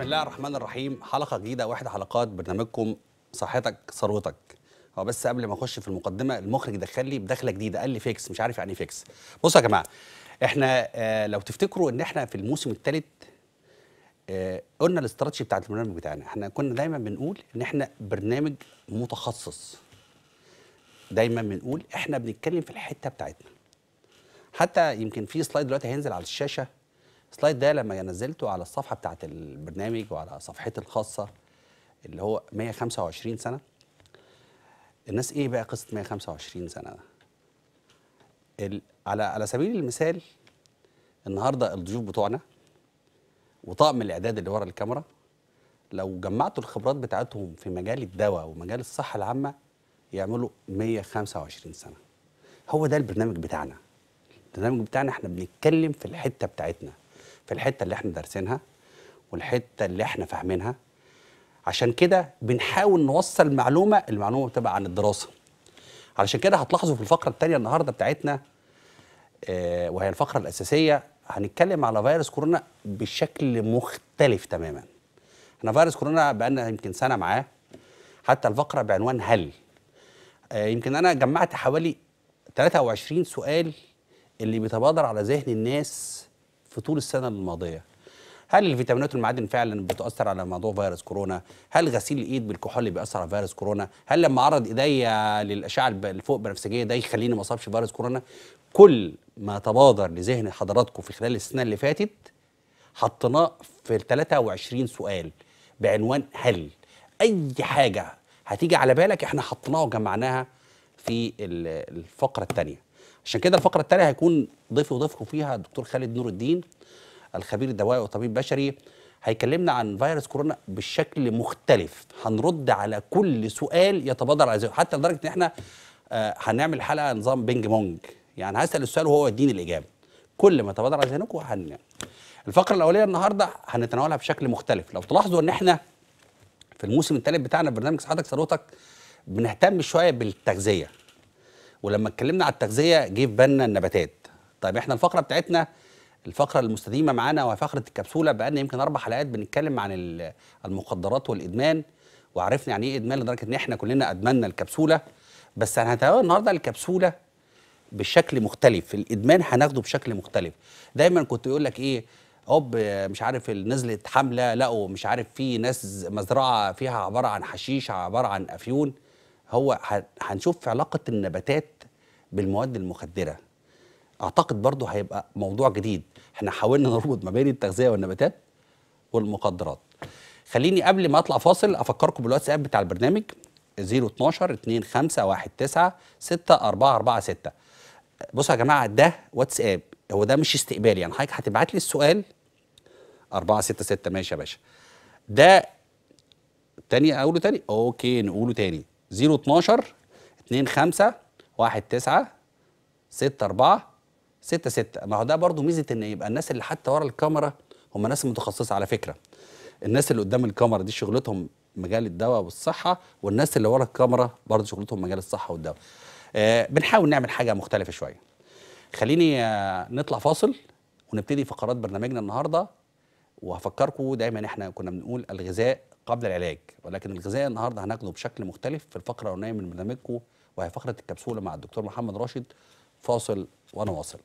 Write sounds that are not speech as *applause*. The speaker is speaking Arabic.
بسم الله الرحمن الرحيم حلقه جديده واحدة حلقات برنامجكم صحتك ثروتك هو بس قبل ما اخش في المقدمه المخرج دخل لي بدخله جديده قال لي فيكس مش عارف يعني إيه فيكس بصوا يا جماعه احنا آه لو تفتكروا ان احنا في الموسم الثالث آه قلنا الاستراتيجي بتاعت البرنامج بتاعنا احنا كنا دايما بنقول ان احنا برنامج متخصص دايما بنقول احنا بنتكلم في الحته بتاعتنا حتى يمكن في سلايد دلوقتي هينزل على الشاشه السلايد ده لما نزلته على الصفحه بتاعه البرنامج وعلى صفحتي الخاصه اللي هو 125 سنه الناس ايه بقى قصه 125 سنه ده على على سبيل المثال النهارده الضيوف بتوعنا وطاقم الاعداد اللي ورا الكاميرا لو جمعتوا الخبرات بتاعتهم في مجال الدواء ومجال الصحه العامه يعملوا 125 سنه هو ده البرنامج بتاعنا البرنامج بتاعنا احنا بنتكلم في الحته بتاعتنا في الحته اللي احنا دارسينها والحته اللي احنا فاهمينها عشان كده بنحاول نوصل معلومه المعلومه بتبقى عن الدراسه علشان كده هتلاحظوا في الفقره الثانيه النهارده بتاعتنا آه، وهي الفقره الاساسيه هنتكلم على فيروس كورونا بشكل مختلف تماما احنا فيروس كورونا بقالنا يمكن سنه معاه حتى الفقره بعنوان هل آه، يمكن انا جمعت حوالي 23 سؤال اللي بيتبادر على ذهن الناس في طول السنه الماضيه هل الفيتامينات والمعادن فعلا بتاثر على موضوع فيروس كورونا هل غسيل الايد بالكحول بيأثر على فيروس كورونا هل لما اعرض ايديا للاشعه الفوق بنفسجيه ده يخليني ما اصابش فيروس كورونا كل ما تبادر لذهن حضراتكم في خلال السنه اللي فاتت حطيناه في 23 سؤال بعنوان هل اي حاجه هتيجي على بالك احنا حطيناها وجمعناها في الفقره الثانيه عشان كده الفقره الثانيه هيكون ضيفي وضيفكم فيها الدكتور خالد نور الدين الخبير الدوائي وطبيب بشري هيكلمنا عن فيروس كورونا بشكل مختلف هنرد على كل سؤال يتبادر على حتى لدرجه ان احنا آه، هنعمل حلقه نظام بينج بونج يعني هسال السؤال وهو يديني الاجابه كل ما يتبادر على ذهنكم هن الفقره الاوليه النهارده هنتناولها بشكل مختلف لو تلاحظوا ان احنا في الموسم الثالث بتاعنا برنامج صحتك ثروتك بنهتم شويه بالتغذيه ولما اتكلمنا على التغذيه جه في بالنا النباتات طيب احنا الفقره بتاعتنا الفقره المستديمه معانا وهي فقره الكبسوله بقالنا يمكن اربع حلقات بنتكلم عن المخدرات والادمان وعرفنا يعني ايه ادمان لدرجه ان احنا كلنا ادمنا الكبسوله بس هنتناول النهارده الكبسوله بشكل مختلف الادمان هناخده بشكل مختلف دايما كنت يقول لك ايه هوب مش عارف نزلت حمله لقوا مش عارف في ناس مزرعه فيها عباره عن حشيش عباره عن افيون هو هنشوف علاقه النباتات بالمواد المخدره اعتقد برضو هيبقى موضوع جديد احنا حاولنا *laughs* نربط ما بين التغذيه والنباتات والمخدرات خليني قبل ما اطلع فاصل افكركم بالواتساب بتاع البرنامج 012 2519 6446 بصوا يا جماعه ده واتساب هو ده مش استقبال يعني حضرتك هتبعت لي السؤال 466 ماشي يا باشا ده تاني اقوله تاني اوكي نقوله تاني 012 25 19 64 66 ما هو ده برضو ميزه ان يبقى الناس اللي حتى ورا الكاميرا هم ناس متخصصه على فكره الناس اللي قدام الكاميرا دي شغلتهم مجال الدواء والصحه والناس اللي ورا الكاميرا برضو شغلتهم مجال الصحه والدواء آه بنحاول نعمل حاجه مختلفه شويه خليني آه نطلع فاصل ونبتدي فقرات برنامجنا النهارده وهفكركم دايما احنا كنا بنقول الغذاء قبل العلاج ولكن الغذاء النهارده هناخده بشكل مختلف في الفقره الاولانيه من برنامجكم وهي فقره الكبسوله مع الدكتور محمد راشد فاصل وانا واصل